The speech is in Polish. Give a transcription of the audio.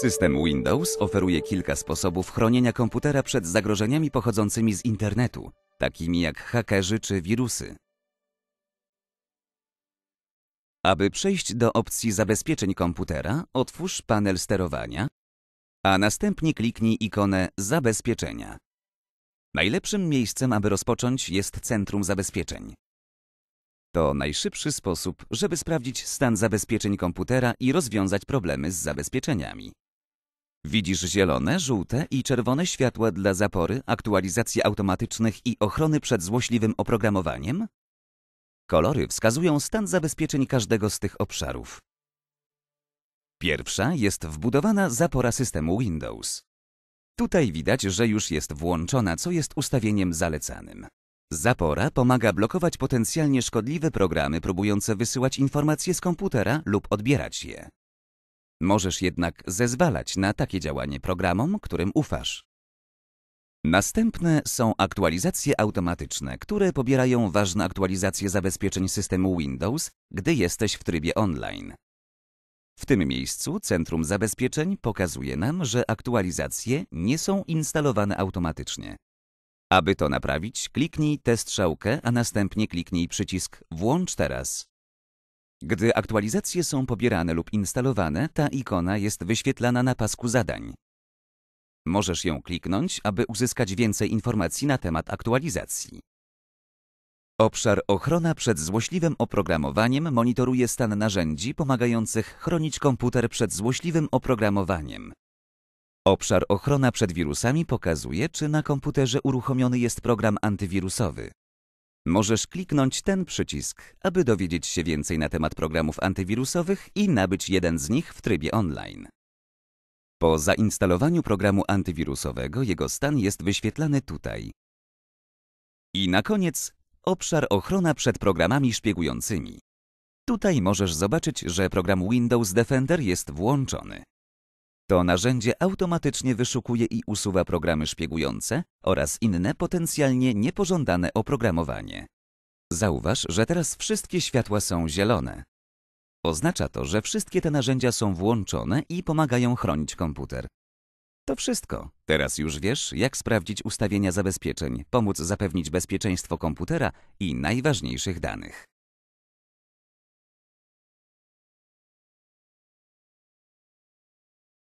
System Windows oferuje kilka sposobów chronienia komputera przed zagrożeniami pochodzącymi z internetu, takimi jak hakerzy czy wirusy. Aby przejść do opcji zabezpieczeń komputera, otwórz panel sterowania, a następnie kliknij ikonę Zabezpieczenia. Najlepszym miejscem, aby rozpocząć, jest Centrum Zabezpieczeń. To najszybszy sposób, żeby sprawdzić stan zabezpieczeń komputera i rozwiązać problemy z zabezpieczeniami. Widzisz zielone, żółte i czerwone światła dla zapory, aktualizacji automatycznych i ochrony przed złośliwym oprogramowaniem? Kolory wskazują stan zabezpieczeń każdego z tych obszarów. Pierwsza jest wbudowana zapora systemu Windows. Tutaj widać, że już jest włączona, co jest ustawieniem zalecanym. Zapora pomaga blokować potencjalnie szkodliwe programy próbujące wysyłać informacje z komputera lub odbierać je. Możesz jednak zezwalać na takie działanie programom, którym ufasz. Następne są aktualizacje automatyczne, które pobierają ważne aktualizacje zabezpieczeń systemu Windows, gdy jesteś w trybie online. W tym miejscu Centrum Zabezpieczeń pokazuje nam, że aktualizacje nie są instalowane automatycznie. Aby to naprawić, kliknij tę strzałkę, a następnie kliknij przycisk Włącz teraz. Gdy aktualizacje są pobierane lub instalowane, ta ikona jest wyświetlana na pasku zadań. Możesz ją kliknąć, aby uzyskać więcej informacji na temat aktualizacji. Obszar ochrona przed złośliwym oprogramowaniem monitoruje stan narzędzi pomagających chronić komputer przed złośliwym oprogramowaniem. Obszar ochrona przed wirusami pokazuje, czy na komputerze uruchomiony jest program antywirusowy. Możesz kliknąć ten przycisk, aby dowiedzieć się więcej na temat programów antywirusowych i nabyć jeden z nich w trybie online. Po zainstalowaniu programu antywirusowego jego stan jest wyświetlany tutaj. I na koniec obszar ochrona przed programami szpiegującymi. Tutaj możesz zobaczyć, że program Windows Defender jest włączony. To narzędzie automatycznie wyszukuje i usuwa programy szpiegujące oraz inne potencjalnie niepożądane oprogramowanie. Zauważ, że teraz wszystkie światła są zielone. Oznacza to, że wszystkie te narzędzia są włączone i pomagają chronić komputer. To wszystko. Teraz już wiesz, jak sprawdzić ustawienia zabezpieczeń, pomóc zapewnić bezpieczeństwo komputera i najważniejszych danych.